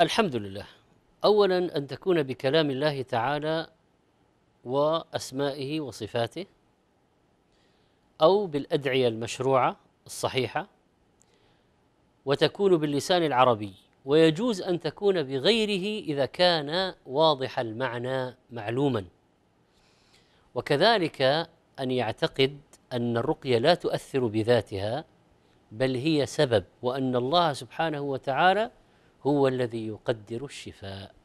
الحمد لله اولا ان تكون بكلام الله تعالى واسمائه وصفاته او بالادعيه المشروعه الصحيحه وتكون باللسان العربي ويجوز ان تكون بغيره اذا كان واضح المعنى معلوما وكذلك ان يعتقد ان الرقيه لا تؤثر بذاتها بل هي سبب وان الله سبحانه وتعالى هو الذي يقدر الشفاء